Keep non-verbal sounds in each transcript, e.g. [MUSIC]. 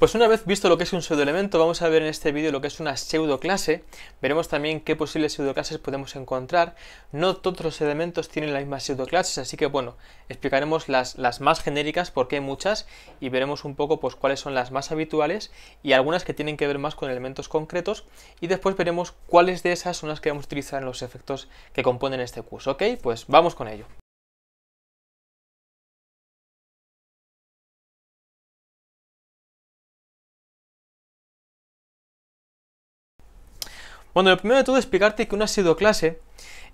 Pues una vez visto lo que es un pseudoelemento, vamos a ver en este vídeo lo que es una pseudoclase. Veremos también qué posibles pseudoclases podemos encontrar. No todos los elementos tienen las mismas pseudo-clases así que bueno, explicaremos las, más genéricas, porque hay muchas, y veremos un poco pues, cuáles son las más habituales y algunas que tienen que ver más con elementos concretos. Y después veremos cuáles de esas son las que vamos a utilizar en los efectos que componen este curso. ¿Ok? Pues vamos con ello. Bueno, lo primero de todo es explicarte que una pseudoclase clase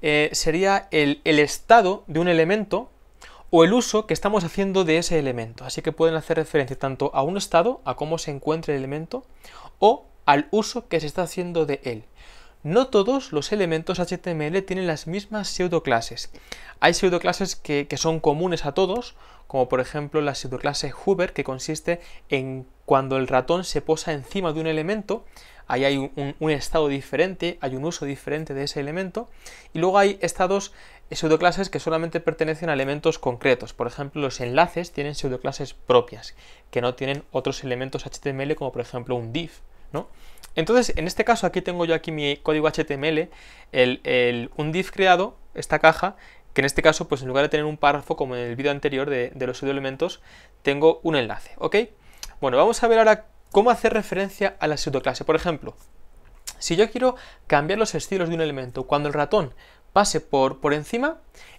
eh, sería el, estado de un elemento o el uso que estamos haciendo de ese elemento. Así que pueden hacer referencia tanto a un estado, a cómo se encuentra el elemento, o al uso que se está haciendo de él. No todos los elementos HTML tienen las mismas pseudoclases. Hay pseudoclases que, que son comunes a todos, como por ejemplo la pseudoclase Hoover, que consiste en cuando el ratón se posa encima de un elemento, ahí hay un, estado diferente, hay un uso diferente de ese elemento, y luego hay estados pseudoclases que solamente pertenecen a elementos concretos, por ejemplo los enlaces tienen pseudoclases propias, que no tienen otros elementos HTML como por ejemplo un div, ¿no? Entonces, en este caso, aquí tengo yo aquí mi código HTML, el, un div creado, esta caja, que en este caso, pues en lugar de tener un párrafo como en el vídeo anterior de, de los pseudoelementos, tengo un enlace, ¿ok? Bueno, vamos a ver ahora cómo hacer referencia a la pseudo clase, Por ejemplo, si yo quiero cambiar los estilos de un elemento cuando el ratón pase por, por encima,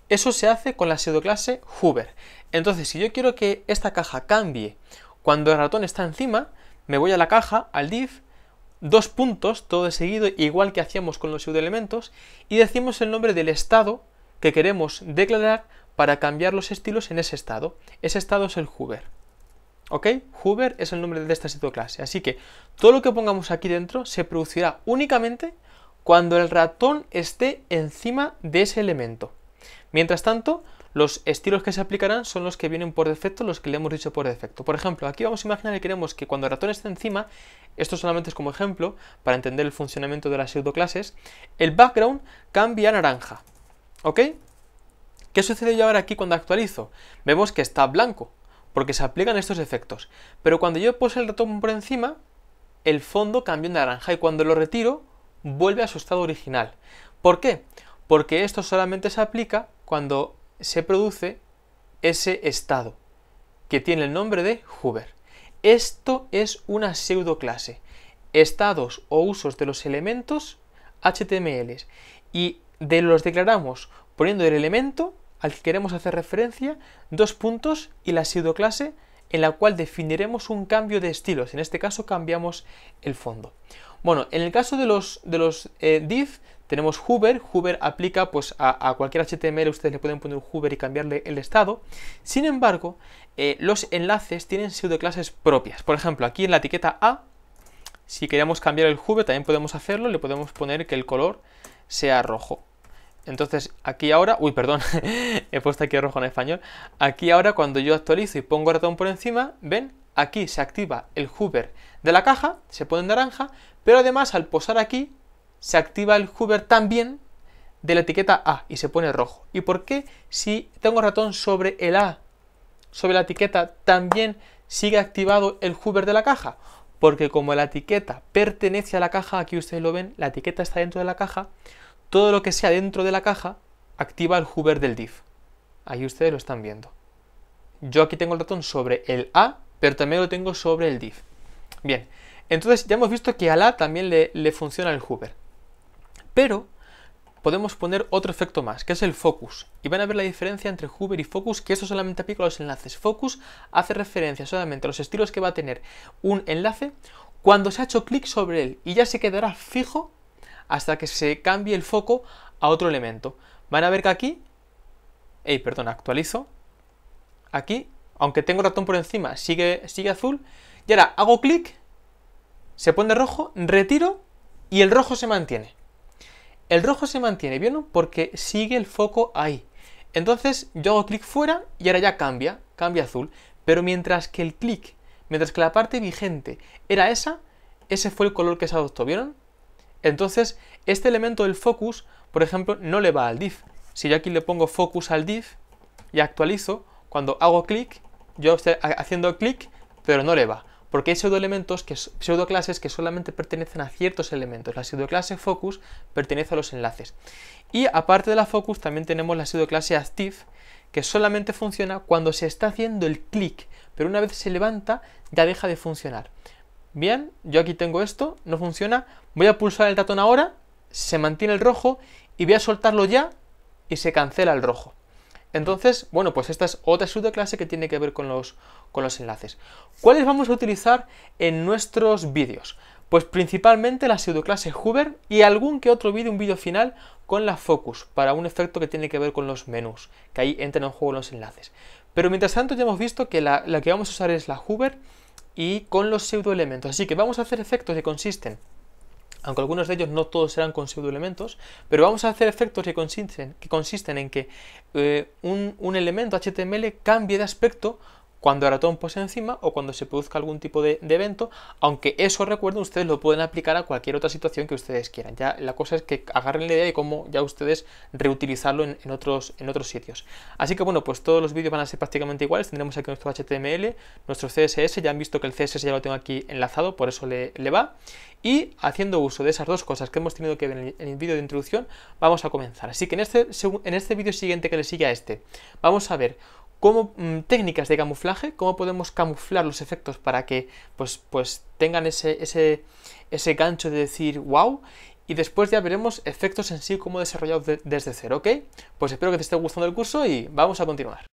eso se hace con la pseudo clase Hoover. Entonces, si yo quiero que esta caja cambie cuando el ratón está encima, me voy a la caja, al div, dos puntos, todo de seguido, igual que hacíamos con los pseudoelementos, y decimos el nombre del estado que queremos declarar para cambiar los estilos en ese estado. Ese estado es el Hoover. ¿Ok? Hoover es el nombre de esta clase, Así que todo lo que pongamos aquí dentro se producirá únicamente cuando el ratón esté encima de ese elemento. Mientras tanto, los estilos que se aplicarán son los que vienen por defecto, los que le hemos dicho por defecto. Por ejemplo, aquí vamos a imaginar que queremos que cuando el ratón esté encima, esto solamente es como ejemplo, para entender el funcionamiento de las pseudoclases, el background cambia a naranja. ¿Ok? ¿Qué sucede yo ahora aquí cuando actualizo? Vemos que está blanco, porque se aplican estos efectos. Pero cuando yo puse el ratón por encima, el fondo cambió en naranja y cuando lo retiro, vuelve a su estado original. ¿Por qué? Porque esto solamente se aplica cuando se produce ese estado, que tiene el nombre de Hoover. Esto es una pseudo clase, Estados o usos de los elementos HTML. Y de los declaramos poniendo el elemento al que queremos hacer referencia, dos puntos y la pseudo clase en la cual definiremos un cambio de estilos. En este caso cambiamos el fondo. Bueno, en el caso de los, de los eh, div tenemos Hoover. hover aplica pues, a, cualquier HTML, ustedes le pueden poner Hoover y cambiarle el estado. Sin embargo, eh, los enlaces tienen pseudo clases propias. Por ejemplo, aquí en la etiqueta A, si queremos cambiar el Hoover, también podemos hacerlo. Le podemos poner que el color sea rojo. Entonces aquí ahora, uy perdón, [LAUGHS] he puesto aquí rojo en español, aquí ahora cuando yo actualizo y pongo ratón por encima, ven, aquí se activa el hover de la caja, se pone en naranja, pero además al posar aquí se activa el hover también de la etiqueta A y se pone rojo. ¿Y por qué si tengo ratón sobre el A, sobre la etiqueta, también sigue activado el hover de la caja? Porque como la etiqueta pertenece a la caja, aquí ustedes lo ven, la etiqueta está dentro de la caja, todo lo que sea dentro de la caja activa el hover del div. Ahí ustedes lo están viendo. Yo aquí tengo el ratón sobre el A, pero también lo tengo sobre el div. Bien, entonces ya hemos visto que al A también le, funciona el hover. Pero podemos poner otro efecto más, que es el focus. Y van a ver la diferencia entre hover y focus, que eso solamente aplica a los enlaces. Focus hace referencia solamente a los estilos que va a tener un enlace cuando se ha hecho clic sobre él y ya se quedará fijo hasta que se cambie el foco a otro elemento. Van a ver que aquí, ey perdón, actualizo, aquí, aunque tengo ratón por encima, sigue, sigue azul, y ahora hago clic, se pone rojo, retiro y el rojo se mantiene. El rojo se mantiene, ¿vieron? Porque sigue el foco ahí. Entonces yo hago clic fuera y ahora ya cambia, cambia azul. Pero mientras que el clic, mientras que la parte vigente era esa, ese fue el color que se adoptó, ¿vieron? Entonces, este elemento del focus, por ejemplo, no le va al div. Si yo aquí le pongo focus al div y actualizo, cuando hago clic, yo estoy haciendo clic, pero no le va. Porque hay pseudoelementos, que, pseudoclases que solamente pertenecen a ciertos elementos. La pseudoclase focus pertenece a los enlaces. Y aparte de la focus, también tenemos la pseudoclase active, que solamente funciona cuando se está haciendo el clic. Pero una vez se levanta, ya deja de funcionar. Bien, yo aquí tengo esto, no funciona. Voy a pulsar el ratón ahora, se mantiene el rojo y voy a soltarlo ya y se cancela el rojo. Entonces, bueno, pues esta es otra clase que tiene que ver con los, con los enlaces. ¿Cuáles vamos a utilizar en nuestros vídeos? Pues principalmente la clase Hoover y algún que otro vídeo, un vídeo final con la Focus, para un efecto que tiene que ver con los menús, que ahí entran en juego los enlaces. Pero mientras tanto ya hemos visto que la, la que vamos a usar es la Hoover y con los pseudoelementos. Así que vamos a hacer efectos que consisten, aunque algunos de ellos no todos serán con pseudoelementos, pero vamos a hacer efectos que consisten, que consisten en que eh, un, un elemento HTML cambie de aspecto cuando ratón pose encima o cuando se produzca algún tipo de, evento, aunque eso recuerden, ustedes lo pueden aplicar a cualquier otra situación que ustedes quieran. Ya la cosa es que agarren la idea de cómo ya ustedes reutilizarlo en, otros, en otros sitios. Así que bueno, pues todos los vídeos van a ser prácticamente iguales. Tendremos aquí nuestro HTML, nuestro CSS, ya han visto que el CSS ya lo tengo aquí enlazado, por eso le, va. Y haciendo uso de esas dos cosas que hemos tenido que ver en el, vídeo de introducción, vamos a comenzar. Así que en este, en este vídeo siguiente que le sigue a este, vamos a ver cómo, mm, técnicas de camuflaje, cómo podemos camuflar los efectos para que pues, pues tengan ese, ese, ese gancho de decir wow. Y después ya veremos efectos en sí, como desarrollados desde cero, ¿ok? Pues espero que te esté gustando el curso y vamos a continuar.